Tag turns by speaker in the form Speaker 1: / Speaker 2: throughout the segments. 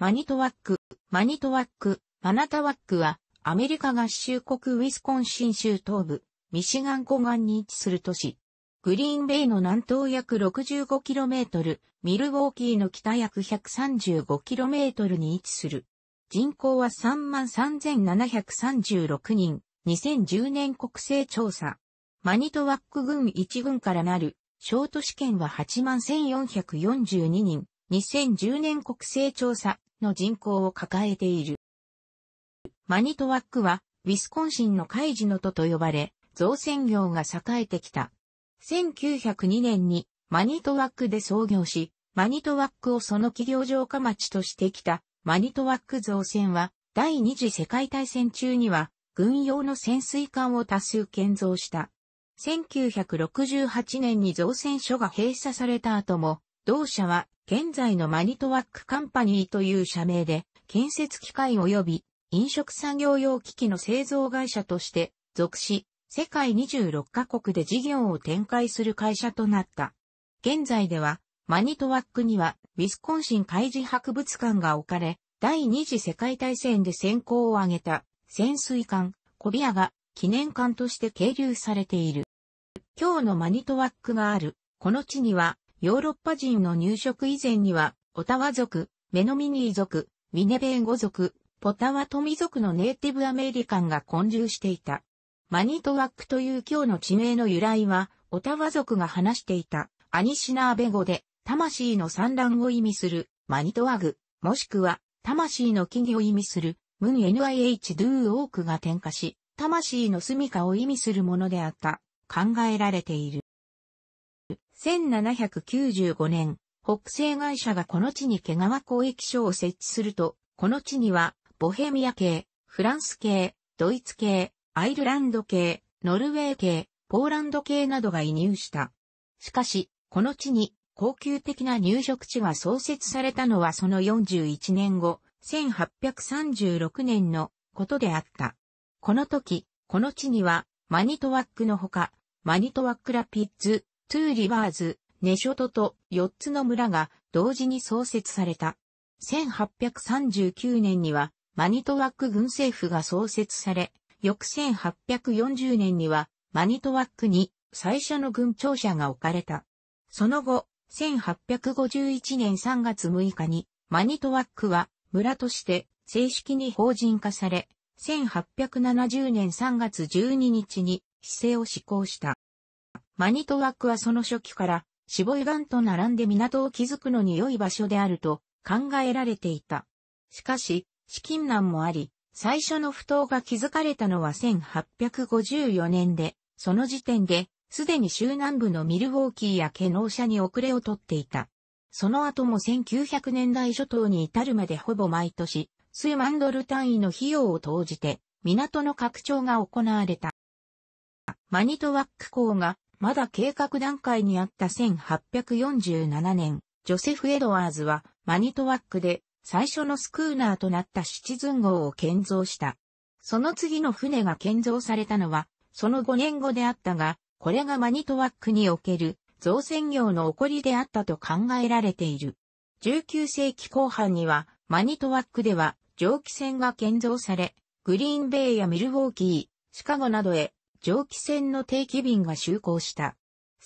Speaker 1: マニトワック、マニトワック、マナタワックは、アメリカ合衆国ウィスコンシン州東部、ミシガン湖岸に位置する都市。グリーンベイの南東約 65km、ミルウォーキーの北約 135km に位置する。人口は33,736人、2010年国勢調査。マニトワック軍1軍からなる、小都市圏は81,442人、2010年国勢調査の人口を抱えている。マニトワックは、ウィスコンシンのカイジの都と呼ばれ、造船業が栄えてきた。1902年にマニトワックで創業し、マニトワックをその企業城下町としてきたマニトワック造船は、第二次世界大戦中には、軍用の潜水艦を多数建造した。1968年に造船所が閉鎖された後も、同社は現在のマニトワックカンパニーという社名で、建設機械及び飲食産業用機器の製造会社として属し、世界26カ国で事業を展開する会社となった。現在では、マニトワックには、ウィスコンシン海事博物館が置かれ、第二次世界大戦で先行を挙げた潜水艦、コビアが記念艦として係留されている。今日のマニトワックがある、この地には、ヨーロッパ人の入植以前には、オタワ族、メノミニー族、ウィネベーゴ族、ポタワトミ族のネイティブアメリカンが混住していた。マニトワックという今日の地名の由来は、オタワ族が話していたアニシナーベ語で、魂の産卵を意味するマニトワグ、もしくは、魂の木々を意味する、ムン NIH ドゥーオークが転化し、魂の住処を意味するものであった、考えられている。1795年、北西会社がこの地に毛皮交易所を設置すると、この地には、ボヘミア系、フランス系、ドイツ系、アイルランド系、ノルウェー系、ポーランド系などが移入した。しかし、この地に高級的な入植地が創設されたのはその41年後、1836年のことであった。この時、この地には、マニトワックのほか、マニトワックラピッツ、トゥーリバーズ、ネショトと4つの村が同時に創設された。1839年にはマニトワック軍政府が創設され、翌1840年にはマニトワックに最初の軍庁舎が置かれた。その後、1851年3月6日にマニトワックは村として正式に法人化され、1870年3月12日に市政を施行した。マニトワックはその初期から、絞い岩と並んで港を築くのに良い場所であると考えられていた。しかし、資金難もあり、最初の不当が築かれたのは1854年で、その時点で、すでに州南部のミルウォーキーやケノー社に遅れをとっていた。その後も1900年代初頭に至るまでほぼ毎年、数万ドル単位の費用を投じて、港の拡張が行われた。マニトワック港がまだ計画段階にあった1847年、ジョセフ・エドワーズはマニトワックで最初のスクーナーとなったシチズン号を建造した。その次の船が建造されたのは、その5年後であったが、これがマニトワックにおける造船業の起こりであったと考えられている。19世紀後半には、マニトワックでは蒸気船が建造され、グリーンベイやミルウォーキー、シカゴなどへ蒸気船の定期便が就航した。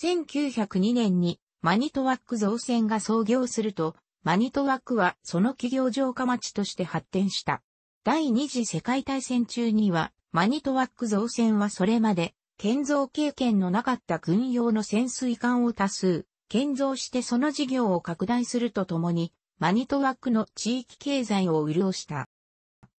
Speaker 1: 1902年にマニトワック造船が創業すると、マニトワックはその企業城下町として発展した。第二次世界大戦中には、マニトワック造船はそれまで、建造経験のなかった軍用の潜水艦を多数、建造してその事業を拡大するとともに、マニトワックの地域経済を潤した。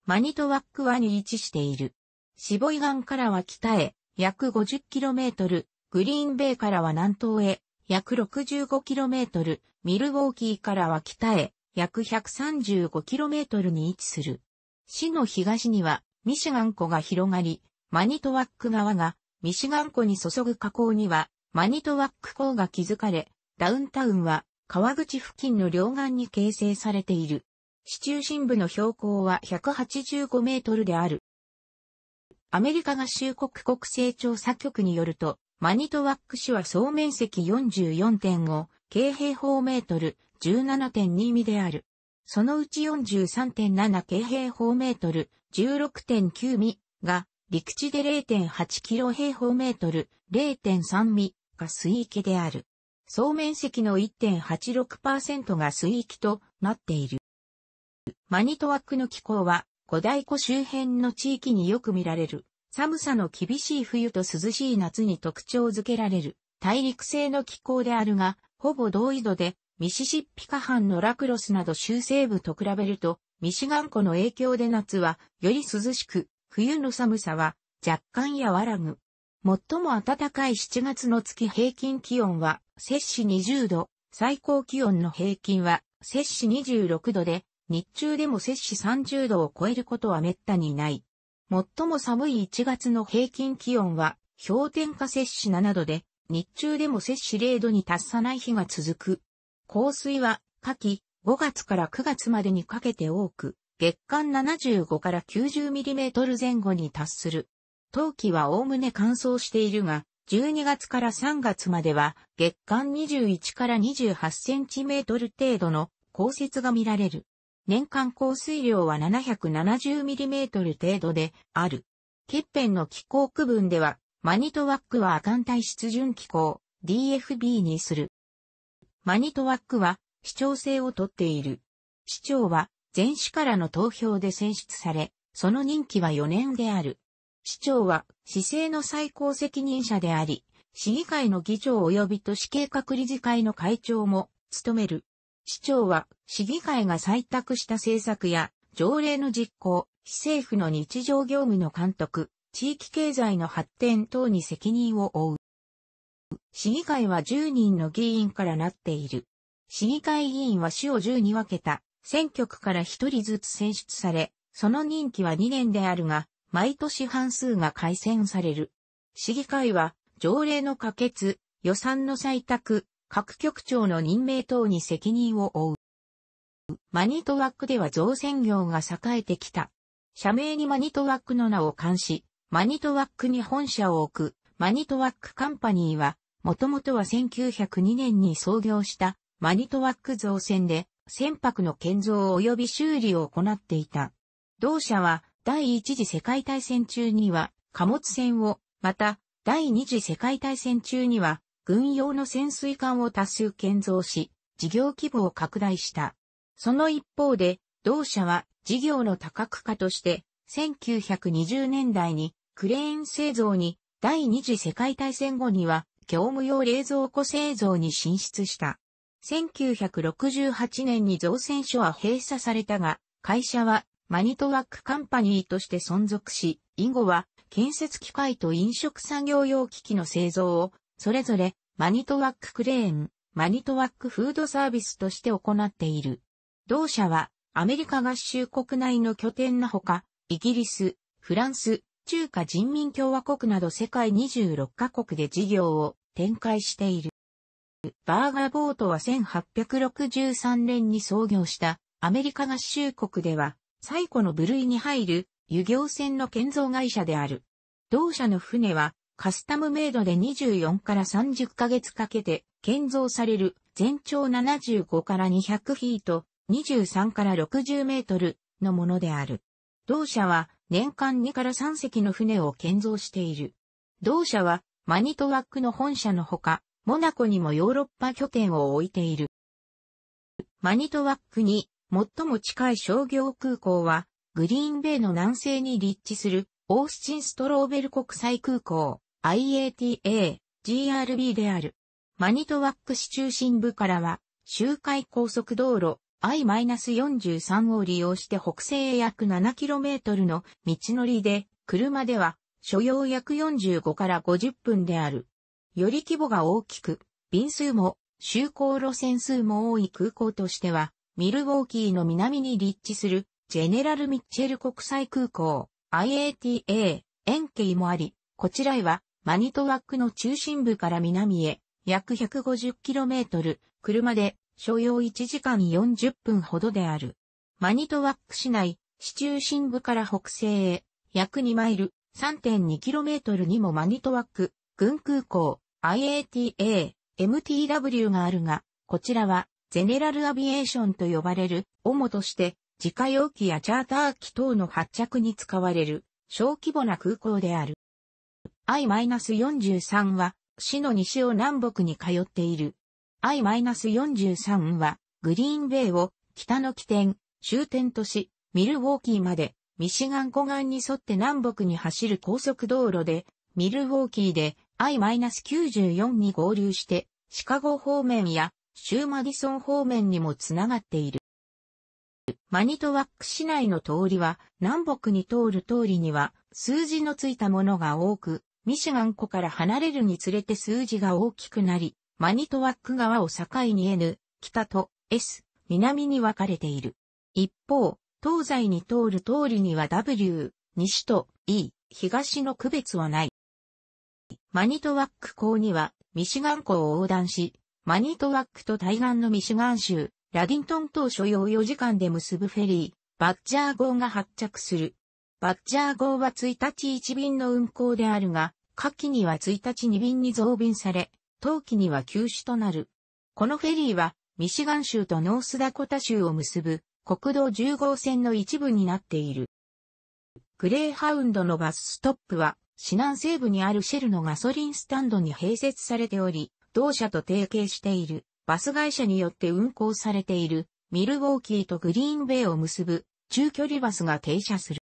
Speaker 1: マニトワックはに位置している。シボイガンからは北へ、約 50km、グリーンベイからは南東へ、約 65km、ミルウォーキーからは北へ、約 135km に位置する。市の東には、ミシガン湖が広がり、マニトワック川が、ミシガン湖に注ぐ河口には、マニトワック港が築かれ、ダウンタウンは、川口付近の両岸に形成されている。市中心部の標高は185メートルである。アメリカ合衆国国勢調査局によると、マニトワック市は総面積44.5、京平方メートル、17.2ミである。そのうち43.7京平方メートル、16.9ミが、陸地で0.8キロ平方メートル、0.3ミが水域である。総面積の1.86%が水域となっている。マニトワックの気候は五大湖周辺の地域によく見られる、寒さの厳しい冬と涼しい夏に特徴づけられる、大陸性の気候であるが、ほぼ同緯度で、ミシシッピ下半のラクロスなど州西部と比べると、ミシガン湖の影響で夏はより涼しく、冬の寒さは若干和らぐ。最も暖かい7月の月平均気温は摂氏20度、最高気温の平均は摂氏26度で、日中でも摂氏30度を超えることは滅多にない。最も寒い1月の平均気温は氷点下摂氏7度で、日中でも摂氏0度に達さない日が続く。降水は、夏季5月から9月までにかけて多く、月間75から9 0トル前後に達する。冬季は概ね乾燥しているが、12月から3月までは月間21から2 8トル程度の降雪が見られる。年間降水量は 770mm 程度である。欠片の気候区分では、マニトワックは亜寒帯湿潤気候、DFB にする。マニトワックは、市長制をとっている。市長は、全市からの投票で選出され、その任期は4年である。市長は、市政の最高責任者であり、市議会の議長及び都市計画理事会の会長も務める。市長は市議会が採択した政策や条例の実行、市政府の日常業務の監督、地域経済の発展等に責任を負う。市議会は10人の議員からなっている。市議会議員は市を10に分けた選挙区から1人ずつ選出され、その任期は2年であるが、毎年半数が改選される。市議会は条例の可決、予算の採択、各局長の任命等に責任を負う。マニトワックでは造船業が栄えてきた。社名にマニトワックの名を冠し、マニトワックに本社を置く、マニトワックカンパニーは、もともとは1902年に創業したマニトワック造船で船舶の建造及び修理を行っていた。同社は第一次世界大戦中には貨物船を、また第二次世界大戦中には軍用の潜水艦を多数建造し、事業規模を拡大した。その一方で、同社は事業の多角化として、1920年代にクレーン製造に、第二次世界大戦後には業務用冷蔵庫製造に進出した。1968年に造船所は閉鎖されたが、会社はマニトワックカンパニーとして存続し、以後は建設機械と飲食産業用機器の製造をそれぞれマニトワッククレーン、マニトワックフードサービスとして行っている。同社はアメリカ合衆国内の拠点のほか、イギリス、フランス、中華人民共和国など世界26カ国で事業を展開している。バーガーボートは1863年に創業したアメリカ合衆国では最古の部類に入る油業船の建造会社である。同社の船はカスタムメイドで24から30ヶ月かけて建造される全長75から200フィート、23から60メートルのものである。同社は年間2から3隻の船を建造している。同社はマニトワックの本社のほか、モナコにもヨーロッパ拠点を置いている。マニトワックに最も近い商業空港は、グリーンベイの南西に立地するオースチンストローベル国際空港。IATA、GRB である。マニトワック市中心部からは、周回高速道路 I-43 を利用して北西へ約 7km の道のりで、車では所要約45から50分である。より規模が大きく、便数も、就航路線数も多い空港としては、ミルウォーキーの南に立地する、ジェネラル・ミッチェル国際空港、IATA、エンケイもあり、こちらへは、マニトワックの中心部から南へ約 150km、車で所要1時間40分ほどである。マニトワック市内、市中心部から北西へ約2マイル 3.2km にもマニトワック、軍空港、IATA、MTW があるが、こちらはゼネラルアビエーションと呼ばれる、主として、自家用機やチャーター機等の発着に使われる、小規模な空港である。I-43 は、市の西を南北に通っている。I-43 は、グリーンベイを北の起点、終点とし、ミルウォーキーまで、ミシガン湖岸に沿って南北に走る高速道路で、ミルウォーキーで I-94 に合流して、シカゴ方面やシューマディソン方面にもつながっている。マニトワック市内の通りは、南北に通る通りには、数字のついたものが多く、ミシガン湖から離れるにつれて数字が大きくなり、マニトワック川を境に N、北と S、南に分かれている。一方、東西に通る通りには W、西と E、東の区別はない。マニトワック港には、ミシガン湖を横断し、マニトワックと対岸のミシガン州、ラディントン島所要4時間で結ぶフェリー、バッジャー号が発着する。バッジャー号は1日1便の運行であるが、下記には1日2便に増便され、当期には休止となる。このフェリーは、ミシガン州とノースダコタ州を結ぶ国道10号線の一部になっている。グレーハウンドのバスストップは、市南西部にあるシェルのガソリンスタンドに併設されており、同社と提携しているバス会社によって運行されているミルウォーキーとグリーンベイを結ぶ中距離バスが停車する。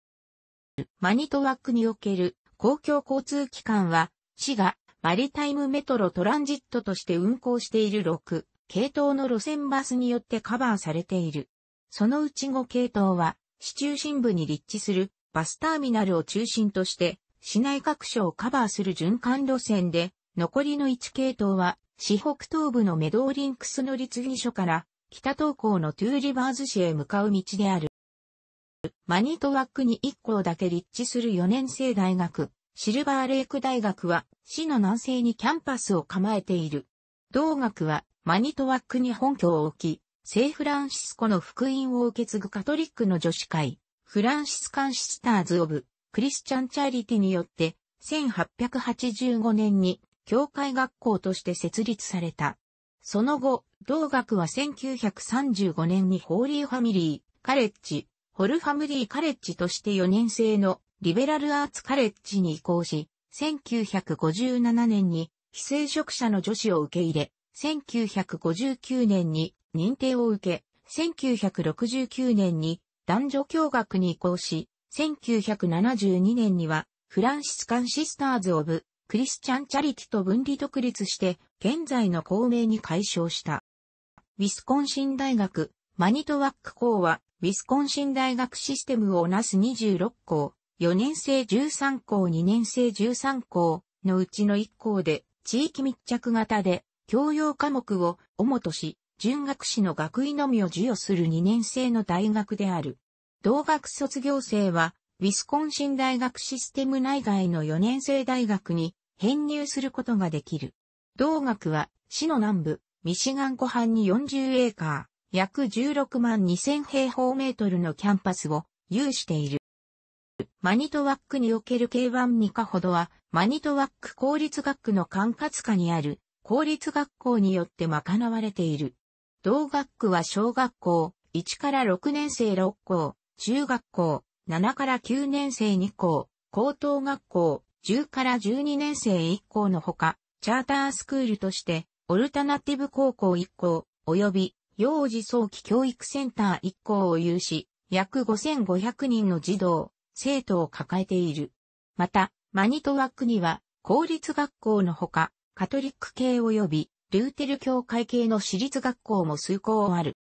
Speaker 1: マニトワックにおける公共交通機関は、市がマリタイムメトロトランジットとして運行している6系統の路線バスによってカバーされている。そのうち5系統は、市中心部に立地するバスターミナルを中心として、市内各所をカバーする循環路線で、残りの1系統は、市北東部のメドーリンクスの立議所から、北東港のトゥーリバーズ市へ向かう道である。マニトワックに1校だけ立地する4年生大学、シルバーレイク大学は、市の南西にキャンパスを構えている。同学は、マニトワックに本拠を置き、聖フランシスコの福音を受け継ぐカトリックの女子会、フランシスカンシスターズ・オブ・クリスチャン・チャリティによって、1885年に、教会学校として設立された。その後、同学は1935年にホーリーファミリー、カレッジ、ホルファムリーカレッジとして4年生のリベラルアーツカレッジに移行し、1957年に非正職者の女子を受け入れ、1959年に認定を受け、1969年に男女共学に移行し、1972年にはフランシスカンシスターズ・オブ・クリスチャン・チャリティと分離独立して、現在の公明に解消した。ウィスコンシン大学、マニトワック校は、ウィスコンシン大学システムをなす26校、4年生13校2年生13校のうちの1校で、地域密着型で、教養科目を、主とし、準学士の学位のみを授与する2年生の大学である。同学卒業生は、ウィスコンシン大学システム内外の4年生大学に編入することができる。同学は、市の南部、ミシガン湖畔に40エーカー。約16万2000平方メートルのキャンパスを有している。マニトワックにおける K1 2課ほどは、マニトワック公立学区の管轄下にある公立学校によって賄われている。同学区は小学校1から6年生6校、中学校7から9年生2校、高等学校10から12年生1校のほか、チャータースクールとして、オルタナティブ高校1校、及び幼児早期教育センター1校を有し、約5500人の児童、生徒を抱えている。また、マニトワックには、公立学校のほか、カトリック系及び、ルーテル教会系の私立学校も数校ある。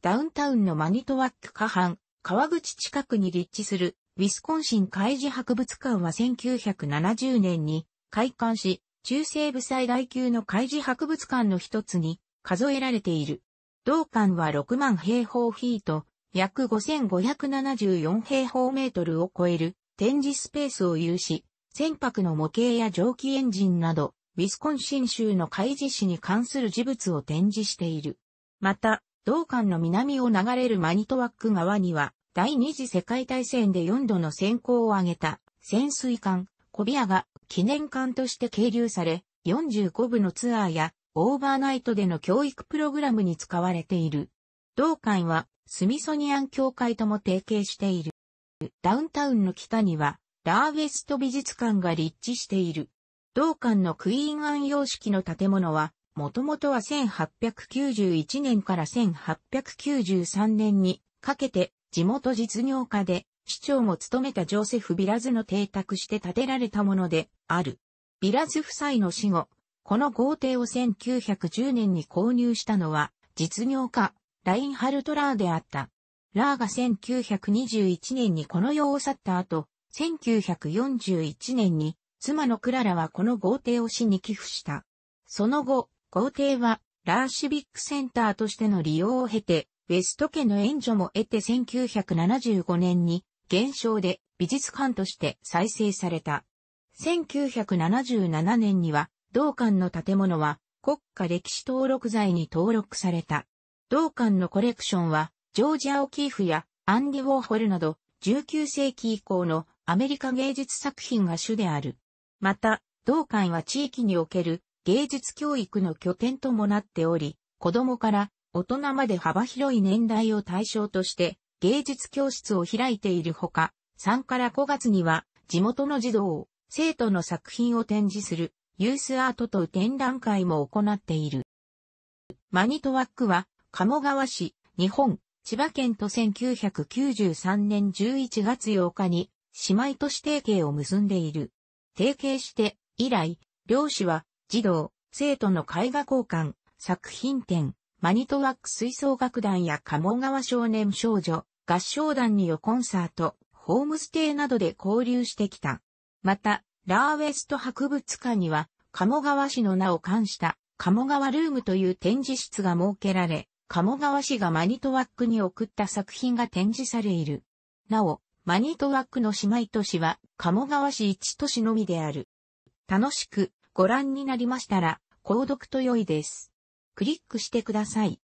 Speaker 1: ダウンタウンのマニトワック下半、川口近くに立地する、ウィスコンシン海事博物館は1970年に開館し、中西部最大級の海事博物館の一つに数えられている。同館は6万平方フィート、約5574平方メートルを超える展示スペースを有し、船舶の模型や蒸気エンジンなど、ウィスコンシン州の海事史に関する事物を展示している。また、同館の南を流れるマニトワック川には、第二次世界大戦で4度の先行を挙げた潜水艦、コビアが記念艦として係留され、45部のツアーやオーバーナイトでの教育プログラムに使われている。同館はスミソニアン協会とも提携している。ダウンタウンの北にはラーウェスト美術館が立地している。同館のクイーンアン様式の建物は、もともとは1891年から1893年にかけて地元実業家で市長も務めたジョセフ・ビラズの邸宅して建てられたものである。ビラズ夫妻の死後、この豪邸を1910年に購入したのは、実業家、ラインハルト・ラーであった。ラーが1921年にこの世を去った後、1941年に妻のクララはこの豪邸を死に寄付した。その後、豪邸はラーシビックセンターとしての利用を経て、ウェスト家の援助も得て1975年に減少で美術館として再生された。1977年には同館の建物は国家歴史登録財に登録された。同館のコレクションは、ジョージ・ア・オキーフやアンディ・ウォーホルなど、19世紀以降のアメリカ芸術作品が主である。また、同館は地域における芸術教育の拠点ともなっており、子供から大人まで幅広い年代を対象として芸術教室を開いているほか、3から5月には地元の児童、生徒の作品を展示するユースアートと展覧会も行っている。マニトワックは、鴨川市、日本、千葉県と1993年11月8日に、姉妹都市提携を結んでいる。提携して、以来、両市は、児童、生徒の絵画交換、作品展、マニトワック吹奏楽団や鴨川少年少女、合唱団によコンサート、ホームステイなどで交流してきた。また、ラーウェスト博物館には、鴨川市の名を冠した鴨川ルームという展示室が設けられ、鴨川市がマニトワックに送った作品が展示されいる。なお、マニトワックの姉妹都市は鴨川市一都市のみである。楽しくご覧になりましたら、購読と良いです。クリックしてください。